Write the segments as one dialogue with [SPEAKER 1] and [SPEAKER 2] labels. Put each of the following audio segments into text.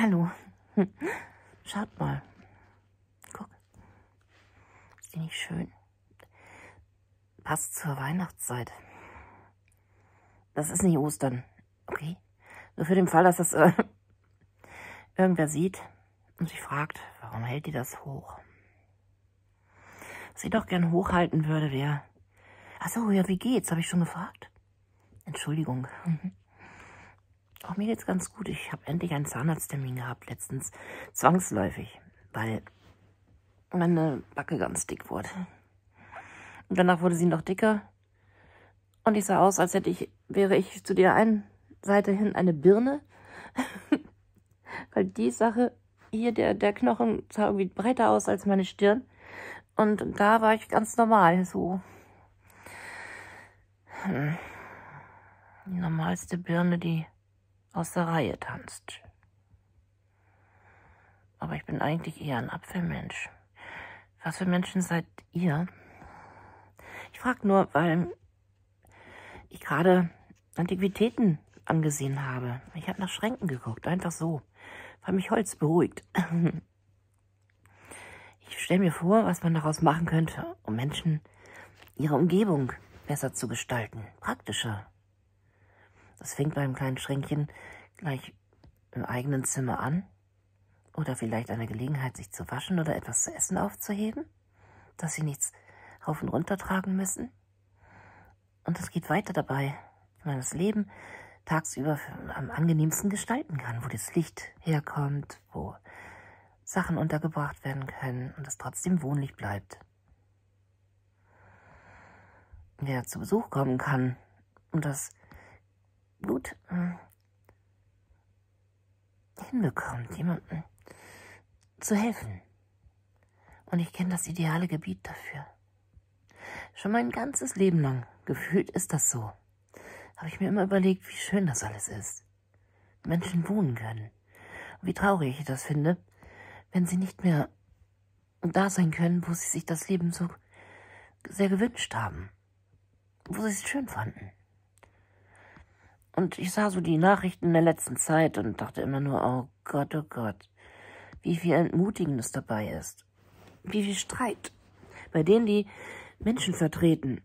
[SPEAKER 1] Hallo. Hm. Schaut mal. Guck. Ist die nicht schön? Passt zur Weihnachtszeit. Das ist nicht Ostern. Okay? Nur für den Fall, dass das äh, irgendwer sieht und sich fragt, warum hält die das hoch? Was sie doch gern hochhalten würde, wäre... Achso, ja, wie geht's? Habe ich schon gefragt. Entschuldigung. Auch mir geht's ganz gut. Ich habe endlich einen Zahnarzttermin gehabt letztens. Zwangsläufig, weil meine Backe ganz dick wurde. Und danach wurde sie noch dicker. Und ich sah aus, als hätte ich, wäre ich zu der einen Seite hin eine Birne. weil die Sache hier, der, der Knochen sah irgendwie breiter aus als meine Stirn. Und da war ich ganz normal, so. Hm. Die normalste Birne, die aus der Reihe tanzt. Aber ich bin eigentlich eher ein Apfelmensch. Was für Menschen seid ihr? Ich frage nur, weil ich gerade Antiquitäten angesehen habe. Ich habe nach Schränken geguckt, einfach so, weil mich Holz beruhigt. Ich stelle mir vor, was man daraus machen könnte, um Menschen ihre Umgebung besser zu gestalten, praktischer. Das fängt beim kleinen Schränkchen gleich im eigenen Zimmer an. Oder vielleicht eine Gelegenheit, sich zu waschen oder etwas zu essen aufzuheben, dass sie nichts rauf und runter tragen müssen. Und es geht weiter dabei, wie man das Leben tagsüber am angenehmsten gestalten kann, wo das Licht herkommt, wo Sachen untergebracht werden können und es trotzdem wohnlich bleibt. Wer zu Besuch kommen kann und das Blut ähm, hinbekommt, jemandem zu helfen. Und ich kenne das ideale Gebiet dafür. Schon mein ganzes Leben lang, gefühlt ist das so, habe ich mir immer überlegt, wie schön das alles ist. Menschen wohnen können. Und wie traurig ich das finde, wenn sie nicht mehr da sein können, wo sie sich das Leben so sehr gewünscht haben, wo sie es schön fanden. Und ich sah so die Nachrichten der letzten Zeit und dachte immer nur, oh Gott, oh Gott, wie viel Entmutigendes dabei ist. Wie viel Streit, bei denen die Menschen vertreten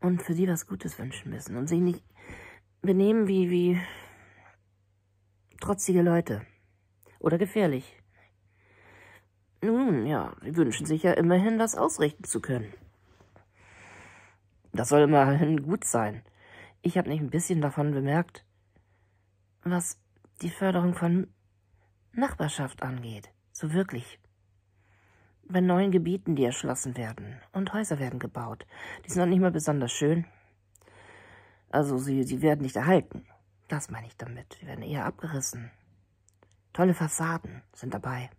[SPEAKER 1] und für sie was Gutes wünschen müssen und sich nicht benehmen wie, wie trotzige Leute oder gefährlich. Nun, ja, sie wünschen sich ja immerhin was ausrichten zu können. Das soll immerhin gut sein. Ich habe nicht ein bisschen davon bemerkt. Was die Förderung von Nachbarschaft angeht, so wirklich. Bei neuen Gebieten, die erschlossen werden und Häuser werden gebaut, die sind noch nicht mal besonders schön. Also sie, sie werden nicht erhalten. Das meine ich damit. Sie werden eher abgerissen. Tolle Fassaden sind dabei.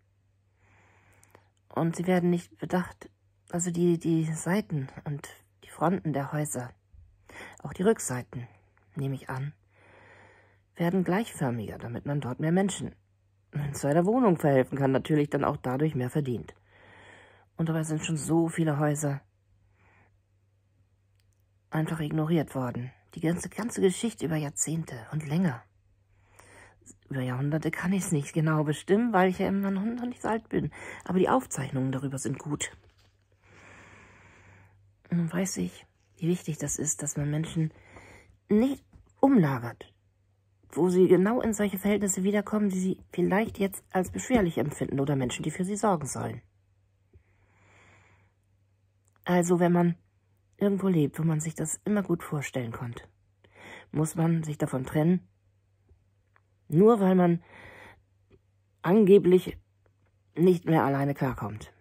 [SPEAKER 1] Und sie werden nicht bedacht. Also die, die Seiten und die Fronten der Häuser auch die Rückseiten, nehme ich an, werden gleichförmiger, damit man dort mehr Menschen in zweiter Wohnung verhelfen kann, natürlich dann auch dadurch mehr verdient. Und dabei sind schon so viele Häuser einfach ignoriert worden. Die ganze, ganze Geschichte über Jahrzehnte und länger. Über Jahrhunderte kann ich es nicht genau bestimmen, weil ich ja immer noch nicht so alt bin. Aber die Aufzeichnungen darüber sind gut. Nun weiß ich, wie wichtig das ist, dass man Menschen nicht umlagert, wo sie genau in solche Verhältnisse wiederkommen, die sie vielleicht jetzt als beschwerlich empfinden oder Menschen, die für sie sorgen sollen. Also wenn man irgendwo lebt, wo man sich das immer gut vorstellen konnte, muss man sich davon trennen, nur weil man angeblich nicht mehr alleine klarkommt.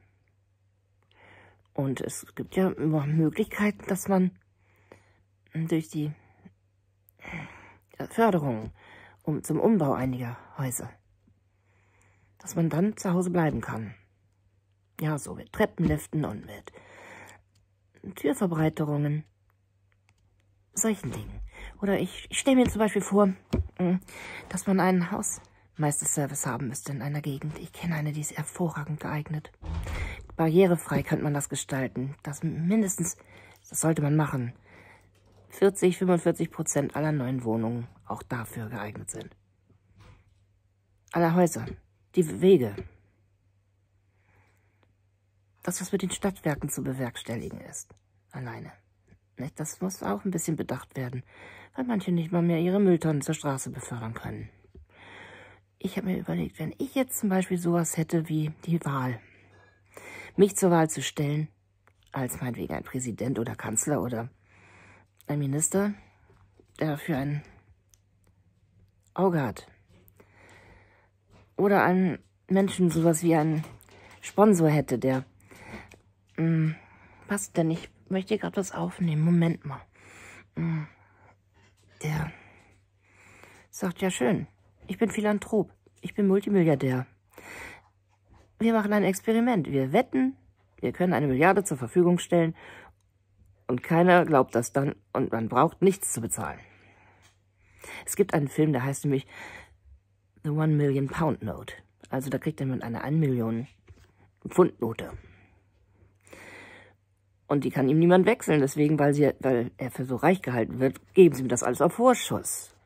[SPEAKER 1] Und es gibt ja immer Möglichkeiten, dass man durch die Förderung um, zum Umbau einiger Häuser, dass man dann zu Hause bleiben kann. Ja, so mit Treppenliften und mit Türverbreiterungen, solchen Dingen. Oder ich, ich stelle mir zum Beispiel vor, hm, dass man einen Hausmeisterservice haben müsste in einer Gegend. Ich kenne eine, die ist hervorragend geeignet. Barrierefrei könnte man das gestalten. Das mindestens, das sollte man machen. 40, 45 Prozent aller neuen Wohnungen auch dafür geeignet sind. Aller Häuser, die Wege. Das, was mit den Stadtwerken zu bewerkstelligen ist, alleine. Das muss auch ein bisschen bedacht werden, weil manche nicht mal mehr ihre Mülltonnen zur Straße befördern können. Ich habe mir überlegt, wenn ich jetzt zum Beispiel sowas hätte wie die Wahl mich zur Wahl zu stellen, als meinetwegen ein Präsident oder Kanzler oder ein Minister, der dafür ein Auge hat. Oder einen Menschen sowas wie einen Sponsor hätte, der... Mh, hm, passt denn? Ich möchte gerade was aufnehmen. Moment mal. Mh, hm, der sagt ja schön. Ich bin Philanthrop. Ich bin Multimilliardär. Wir machen ein Experiment. Wir wetten, wir können eine Milliarde zur Verfügung stellen und keiner glaubt das dann und man braucht nichts zu bezahlen. Es gibt einen Film, der heißt nämlich The One Million Pound Note. Also da kriegt jemand eine 1 Million Pfund Note. Und die kann ihm niemand wechseln, deswegen, weil, sie, weil er für so reich gehalten wird, geben sie ihm das alles auf Vorschuss.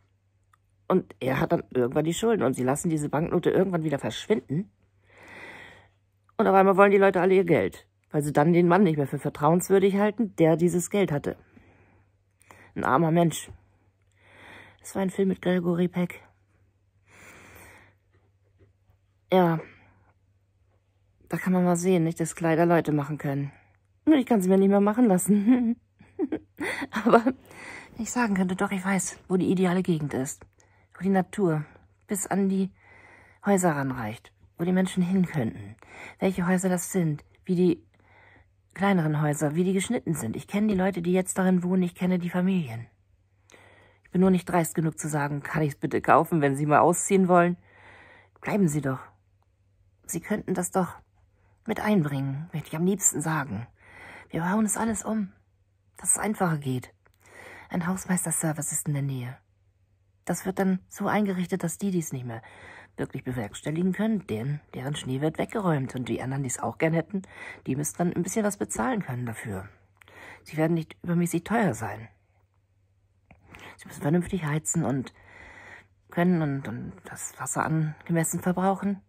[SPEAKER 1] Und er hat dann irgendwann die Schulden und sie lassen diese Banknote irgendwann wieder verschwinden und auf einmal wollen die Leute alle ihr Geld, weil sie dann den Mann nicht mehr für vertrauenswürdig halten, der dieses Geld hatte. Ein armer Mensch. Es war ein Film mit Gregory Peck. Ja, da kann man mal sehen, nicht, dass Kleider Leute machen können. Nur ich kann sie mir nicht mehr machen lassen. Aber ich sagen könnte, doch, ich weiß, wo die ideale Gegend ist. Wo die Natur bis an die Häuser ranreicht wo die Menschen hin könnten, welche Häuser das sind, wie die kleineren Häuser, wie die geschnitten sind. Ich kenne die Leute, die jetzt darin wohnen, ich kenne die Familien. Ich bin nur nicht dreist genug zu sagen, kann ich's bitte kaufen, wenn Sie mal ausziehen wollen? Bleiben Sie doch. Sie könnten das doch mit einbringen, möchte ich am liebsten sagen. Wir bauen es alles um, dass es einfacher geht. Ein Hausmeisterservice ist in der Nähe. Das wird dann so eingerichtet, dass die dies nicht mehr wirklich bewerkstelligen können, denn deren Schnee wird weggeräumt und die anderen, die es auch gern hätten, die müssen dann ein bisschen was bezahlen können dafür. Sie werden nicht übermäßig teuer sein. Sie müssen vernünftig heizen und können und, und das Wasser angemessen verbrauchen.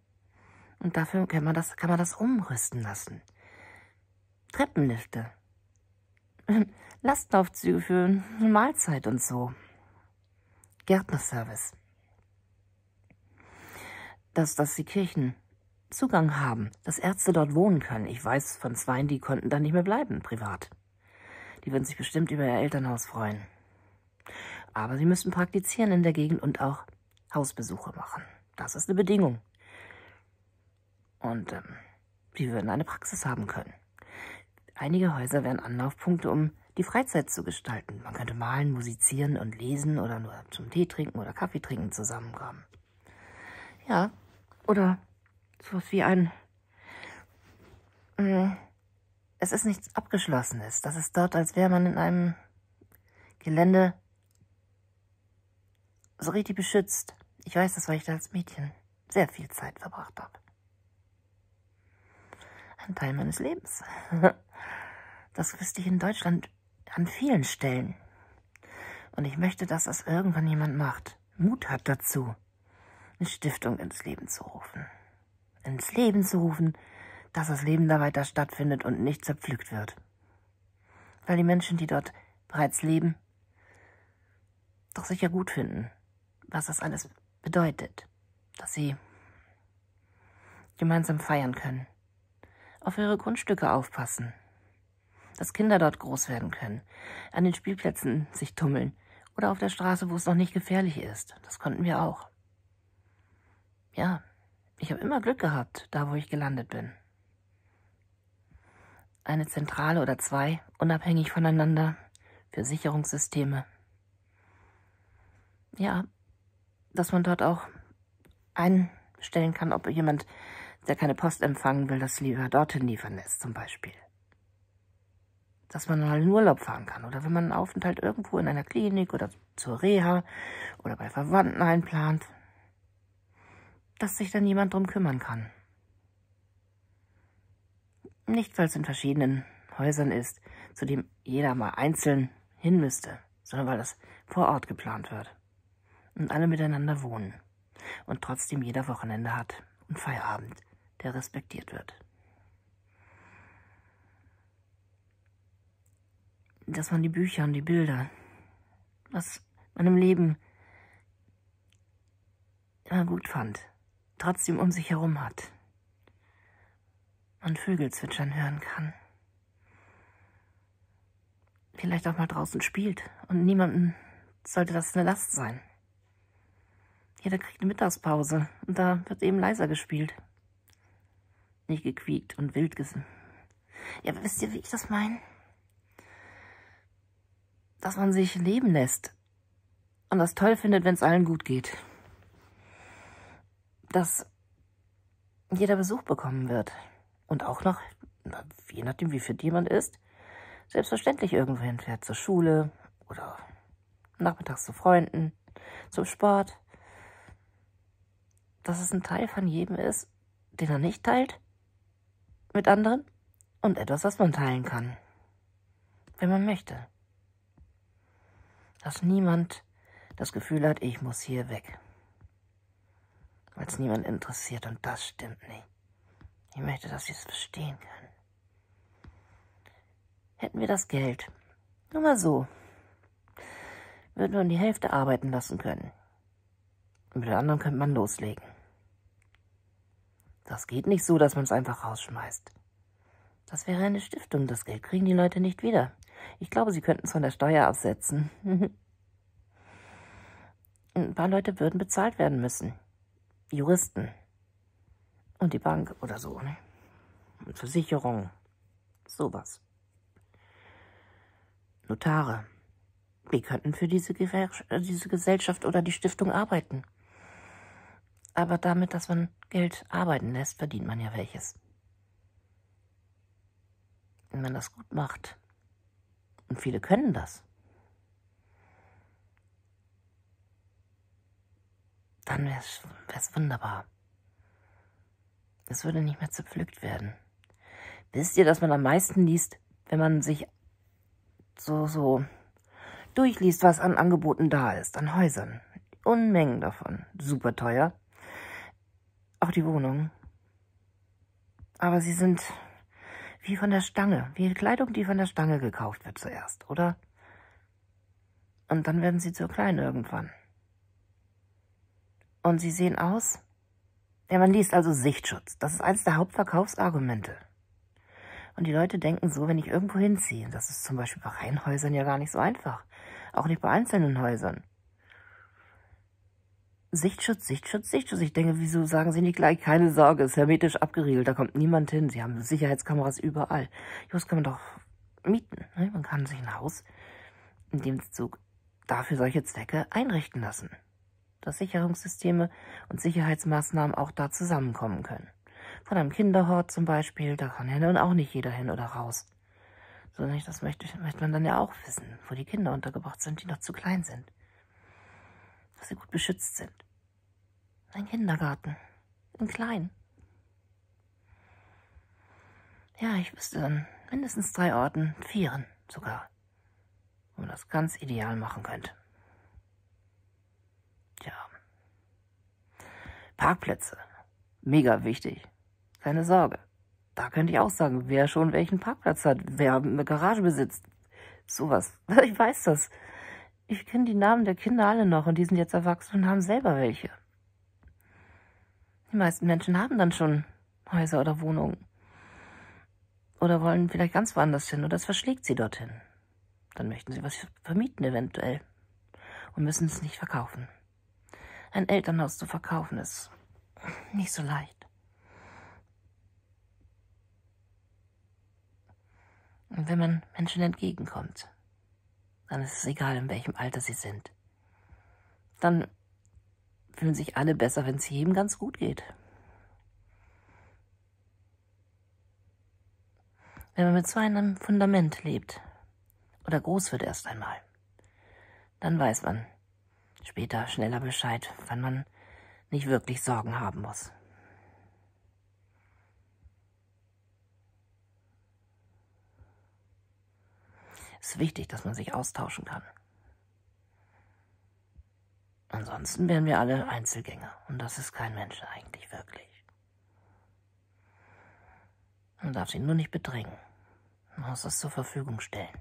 [SPEAKER 1] Und dafür kann man das, kann man das umrüsten lassen. Treppenlifte. Lastaufzüge für Mahlzeit und so. Gärtnerservice dass, dass die Kirchen Zugang haben, dass Ärzte dort wohnen können. Ich weiß von zweien, die konnten dann nicht mehr bleiben, privat. Die würden sich bestimmt über ihr Elternhaus freuen. Aber sie müssen praktizieren in der Gegend und auch Hausbesuche machen. Das ist eine Bedingung. Und ähm, würden eine Praxis haben können. Einige Häuser wären Anlaufpunkte, um die Freizeit zu gestalten. Man könnte malen, musizieren und lesen oder nur zum Tee trinken oder Kaffee trinken zusammenkommen. Ja, oder sowas wie ein... Äh, es ist nichts Abgeschlossenes. Das ist dort, als wäre man in einem Gelände so richtig beschützt. Ich weiß das, weil ich da als Mädchen sehr viel Zeit verbracht habe. Ein Teil meines Lebens. Das wüsste ich in Deutschland an vielen Stellen. Und ich möchte, dass das irgendwann jemand macht. Mut hat dazu eine Stiftung ins Leben zu rufen. Ins Leben zu rufen, dass das Leben da weiter stattfindet und nicht zerpflückt wird. Weil die Menschen, die dort bereits leben, doch sicher gut finden, was das alles bedeutet, dass sie gemeinsam feiern können, auf ihre Grundstücke aufpassen, dass Kinder dort groß werden können, an den Spielplätzen sich tummeln oder auf der Straße, wo es noch nicht gefährlich ist. Das konnten wir auch. Ja, ich habe immer Glück gehabt, da wo ich gelandet bin. Eine Zentrale oder zwei, unabhängig voneinander, für Sicherungssysteme. Ja, dass man dort auch einstellen kann, ob jemand, der keine Post empfangen will, das lieber dorthin liefern lässt, zum Beispiel. Dass man mal in Urlaub fahren kann oder wenn man einen Aufenthalt irgendwo in einer Klinik oder zur Reha oder bei Verwandten einplant dass sich dann jemand drum kümmern kann. Nicht, weil es in verschiedenen Häusern ist, zu dem jeder mal einzeln hin müsste, sondern weil das vor Ort geplant wird und alle miteinander wohnen und trotzdem jeder Wochenende hat und Feierabend, der respektiert wird. Dass man die Bücher und die Bilder, was man im Leben immer gut fand, trotzdem um sich herum hat. und Vögel zwitschern hören kann. Vielleicht auch mal draußen spielt und niemandem sollte das eine Last sein. Jeder kriegt eine Mittagspause und da wird eben leiser gespielt. Nicht gequiekt und wild gesungen. Ja, aber wisst ihr, wie ich das meine? Dass man sich leben lässt und das toll findet, wenn es allen gut geht dass jeder Besuch bekommen wird. Und auch noch, je nachdem, wie fit jemand ist, selbstverständlich irgendwo hinfährt, zur Schule oder nachmittags zu Freunden, zum Sport. Dass es ein Teil von jedem ist, den er nicht teilt mit anderen und etwas, was man teilen kann, wenn man möchte. Dass niemand das Gefühl hat, ich muss hier weg weil es niemand interessiert und das stimmt nicht. Ich möchte, dass Sie es verstehen können. Hätten wir das Geld, nur mal so, würden wir die Hälfte arbeiten lassen können. Und mit der anderen könnte man loslegen. Das geht nicht so, dass man es einfach rausschmeißt. Das wäre eine Stiftung, das Geld kriegen die Leute nicht wieder. Ich glaube, sie könnten es von der Steuer absetzen. Ein paar Leute würden bezahlt werden müssen. Juristen und die Bank oder so, ne? Und Versicherung, sowas. Notare, die könnten für diese, Gewer äh, diese Gesellschaft oder die Stiftung arbeiten. Aber damit, dass man Geld arbeiten lässt, verdient man ja welches. Wenn man das gut macht. Und viele können das. dann wäre es wunderbar. Es würde nicht mehr zerpflückt werden. Wisst ihr, dass man am meisten liest, wenn man sich so, so durchliest, was an Angeboten da ist, an Häusern. Unmengen davon. Super teuer. Auch die Wohnungen. Aber sie sind wie von der Stange, wie Kleidung, die von der Stange gekauft wird zuerst, oder? Und dann werden sie zu klein irgendwann. Und sie sehen aus? Ja, man liest also Sichtschutz. Das ist eines der Hauptverkaufsargumente. Und die Leute denken so, wenn ich irgendwo hinziehe, das ist zum Beispiel bei Reihenhäusern ja gar nicht so einfach. Auch nicht bei einzelnen Häusern. Sichtschutz, Sichtschutz, Sichtschutz. Ich denke, wieso sagen Sie nicht gleich, keine Sorge, ist hermetisch abgeriegelt, da kommt niemand hin. Sie haben Sicherheitskameras überall. Das kann man doch mieten. Ne? Man kann sich ein Haus in dem Zug dafür solche Zwecke einrichten lassen dass Sicherungssysteme und Sicherheitsmaßnahmen auch da zusammenkommen können. Von einem Kinderhort zum Beispiel, da kann ja nun auch nicht jeder hin oder raus. Sondern das möchte, möchte man dann ja auch wissen, wo die Kinder untergebracht sind, die noch zu klein sind. Dass sie gut beschützt sind. Ein Kindergarten. Ein Klein. Ja, ich wüsste dann mindestens drei Orten, vieren sogar, wo man das ganz ideal machen könnte. Parkplätze. Mega wichtig. Keine Sorge. Da könnte ich auch sagen, wer schon welchen Parkplatz hat, wer eine Garage besitzt. Sowas. Ich weiß das. Ich kenne die Namen der Kinder alle noch und die sind jetzt erwachsen und haben selber welche. Die meisten Menschen haben dann schon Häuser oder Wohnungen. Oder wollen vielleicht ganz woanders hin oder es verschlägt sie dorthin. Dann möchten sie was vermieten eventuell und müssen es nicht verkaufen ein Elternhaus zu verkaufen ist nicht so leicht. Und wenn man Menschen entgegenkommt, dann ist es egal, in welchem Alter sie sind. Dann fühlen sich alle besser, wenn es jedem ganz gut geht. Wenn man mit so einem Fundament lebt oder groß wird erst einmal, dann weiß man, Später schneller Bescheid, wann man nicht wirklich Sorgen haben muss. Es ist wichtig, dass man sich austauschen kann. Ansonsten wären wir alle Einzelgänger und das ist kein Mensch eigentlich wirklich. Man darf sie nur nicht bedrängen. Man muss das zur Verfügung stellen.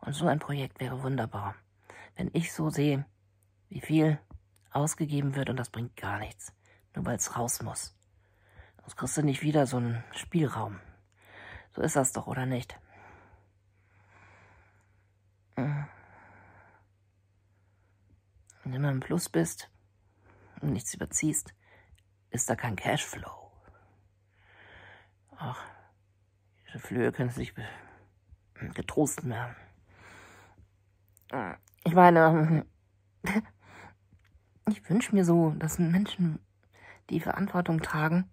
[SPEAKER 1] Und so ein Projekt wäre wunderbar. Wenn ich so sehe, wie viel ausgegeben wird und das bringt gar nichts, nur weil es raus muss. Sonst kriegst du nicht wieder so einen Spielraum. So ist das doch, oder nicht? Hm. Wenn du immer im Plus bist und nichts überziehst, ist da kein Cashflow. Ach, diese Flöhe können sich hm, getrost werden. Ich meine, Ich wünsche mir so, dass Menschen die Verantwortung tragen,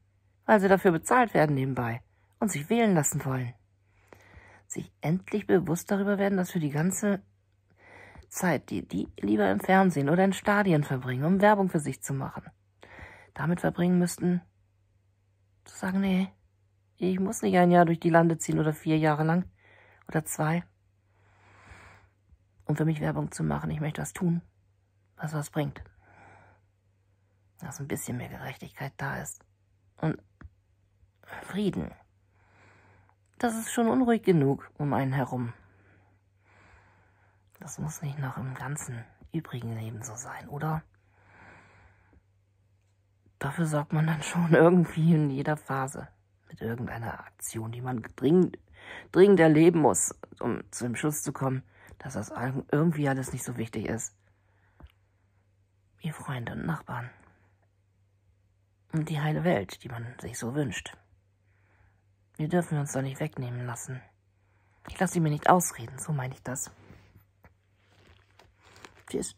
[SPEAKER 1] weil sie dafür bezahlt werden nebenbei und sich wählen lassen wollen. Sich endlich bewusst darüber werden, dass wir die ganze Zeit, die die lieber im Fernsehen oder in Stadien verbringen, um Werbung für sich zu machen, damit verbringen müssten, zu sagen, nee, ich muss nicht ein Jahr durch die Lande ziehen oder vier Jahre lang oder zwei, um für mich Werbung zu machen. Ich möchte was tun, was was bringt dass ein bisschen mehr Gerechtigkeit da ist. Und Frieden. Das ist schon unruhig genug um einen herum. Das muss nicht noch im ganzen übrigen Leben so sein, oder? Dafür sorgt man dann schon irgendwie in jeder Phase mit irgendeiner Aktion, die man dringend, dringend erleben muss, um zu dem Schluss zu kommen, dass das irgendwie alles nicht so wichtig ist. Wie Freunde und Nachbarn und die heile Welt, die man sich so wünscht. Wir dürfen uns doch nicht wegnehmen lassen. Ich lasse sie mir nicht ausreden, so meine ich das. Tschüss.